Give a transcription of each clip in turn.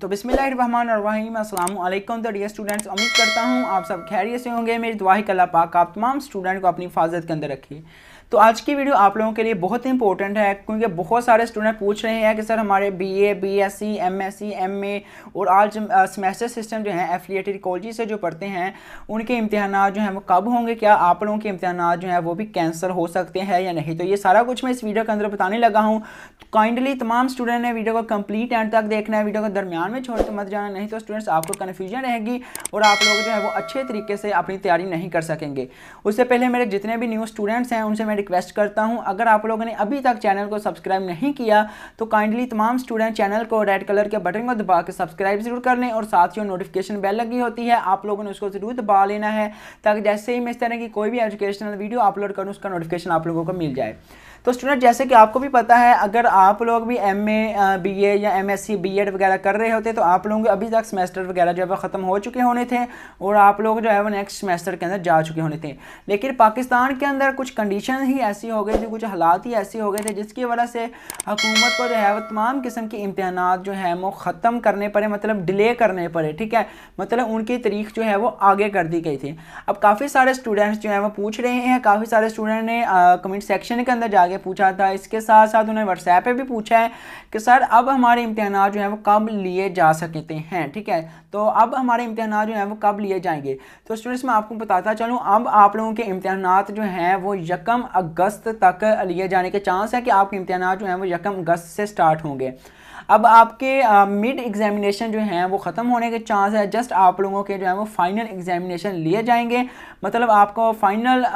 तो बिसमीम तो डियर स्टूडेंट्स उम्मीद करता हूँ आप सब खैरियत से होंगे मेरी दुआ कला पाक आप तमाम स्टूडेंट को अपनी हिफाजत के अंदर रखिए तो आज की वीडियो आप लोगों के लिए बहुत ही इंपॉर्टेंट है क्योंकि बहुत सारे स्टूडेंट पूछ रहे हैं कि सर हमारे B A B S C M S C M A और आज सेमेस्टर सिस्टम जो है एफिलिएटेड कॉलेज से जो पढ़ते हैं उनके इम्तहान जो हैं वो कब होंगे क्या आप लोगों के इम्तहान जो हैं वो भी कैंसिल हो सकते हैं या नहीं तो ये सारा कुछ मैं इस वीडियो के अंदर बताने लगा हूँ काइंडली तमाम स्टूडेंट ने वीडियो को कम्प्लीट एंड तक देखना है वीडियो को दरमियान में छोड़ के मत जाना नहीं तो स्टूडेंट्स आपको कन्फ्यूजन रहेगी और आप लोग जो है वो अच्छे तरीके से अपनी तैयारी नहीं कर सकेंगे उससे पहले मेरे जितने भी न्यू स्टूडेंट्स हैं उनसे मेरे रिक्वेस्ट करता हूँ अगर आप लोगों ने अभी तक चैनल को सब्सक्राइब नहीं किया तो काइंडली तमाम स्टूडेंट चैनल को रेड कलर के बटन को दबा के सब्सक्राइब जरूर कर लें और साथ ही नोटिफिकेशन बेल लगी होती है आप लोगों ने उसको जरूर दबा लेना है ताकि जैसे ही मैं इस तरह की कोई भी एजुकेशनल वीडियो अपलोड करूँ उसका नोटिफिकेशन आप लोगों को मिल जाए तो स्टूडेंट जैसे कि आपको भी पता है अगर आप लोग भी एम ए बी ए या M S C B Ed वगैरह कर रहे होते तो आप लोगों के अभी तक सेमेस्टर वगैरह जो है वो ख़त्म हो चुके होने थे और आप लोग जो है वो नेक्स्ट सेमेस्टर के अंदर जा चुके होने थे लेकिन पाकिस्तान के अंदर कुछ कंडीशन ही ऐसी हो गई थी कुछ हालात ही ऐसे हो गए थे जिसकी वजह से हुकूमत को जो है वो तमाम किस्म के इम्तहान जो हैं वो ख़त्म करने पड़े मतलब डिले करने पड़े ठीक है मतलब उनकी तारीख जो है वो आगे कर दी गई थी अब काफ़ी सारे स्टूडेंट्स जो हैं वो पूछ रहे हैं काफ़ी सारे स्टूडेंट ने कमेंट सेक्शन के अंदर जाके पूछा था इसके साथ साथ उन्होंने व्हाट्सएप पर भी पूछा है कि सर अब हमारे इम्तहान जो है वो कब लिए जा सकते हैं ठीक है तो अब हमारे इम्तहान जो है वो कब लिए जाएंगे तो स्टूडेंट्स मैं आपको बताता चलूँ अब आप लोगों के इम्तहान जो हैं वो यकम अगस्त तक लिए जाने के चांस है कि आपके इम्तहान जो हैं वो यकम अगस्त से स्टार्ट होंगे अब आपके मिड एग्जामिनेशन जो हैं वो ख़त्म होने के चांस है जस्ट आप लोगों के जो है वो फाइनल एग्जामिनेशन लिए जाएंगे मतलब आपको फाइनल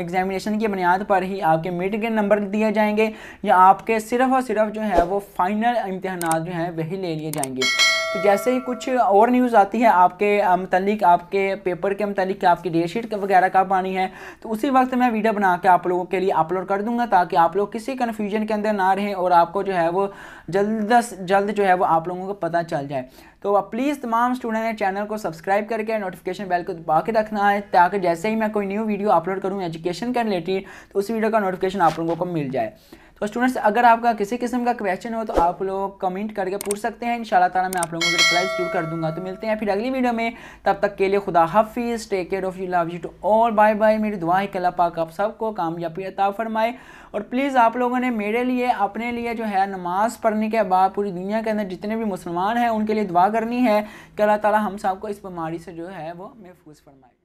एग्जामिनेशन की बुनियाद पर ही आपके मिड के नंबर दिए जाएंगे या आपके सिर्फ और सिर्फ जो है वो फाइनल इम्तहान जो हैं वही ले लिए जाएंगे तो जैसे ही कुछ और न्यूज़ आती है आपके मतलब आपके पेपर के मतलब कि आपकी डेट शीट वगैरह कब आनी है तो उसी वक्त मैं वीडियो बना के आप लोगों के लिए अपलोड कर दूंगा ताकि आप लोग किसी कन्फ्यूजन के अंदर ना रहें और आपको जो है वो जल्द जल्द जो है वो आप लोगों को पता चल जाए तो प्लीज़ तमाम स्टूडेंट चैनल को सब्सक्राइब करके नोटिफिकेशन बेल को दबा के रखना है ताकि जैसे ही मैं कोई न्यू वीडियो अपलोड करूँ एजुकेशन के रिलेटेड तो उस वीडियो का नोटिफिकेशन आप लोगों को मिल जाए तो स्टूडेंट्स अगर आपका किसी किस्म का क्वेश्चन हो तो आप लोग कमेंट करके पूछ सकते हैं इन शाला मैं आप लोगों को रिप्लाई जरूर कर दूंगा तो मिलते हैं फिर अगली वीडियो में तब तक के लिए खुदा हाफिज़ take care of you love you too all bye bye मेरी दुआ है कला पाक आप सबको कामयाबी अता फरमाए और प्लीज़ आप लोगों ने मेरे लिए अपने लिए जो है नमाज़ पढ़ने के बाद पूरी दुनिया के अंदर जितने भी मुसलमान हैं उनके लिए दुआ करनी है कि अल्लाह ताला हम सबको इस बीमारी से जो है वो महफूज फरमाए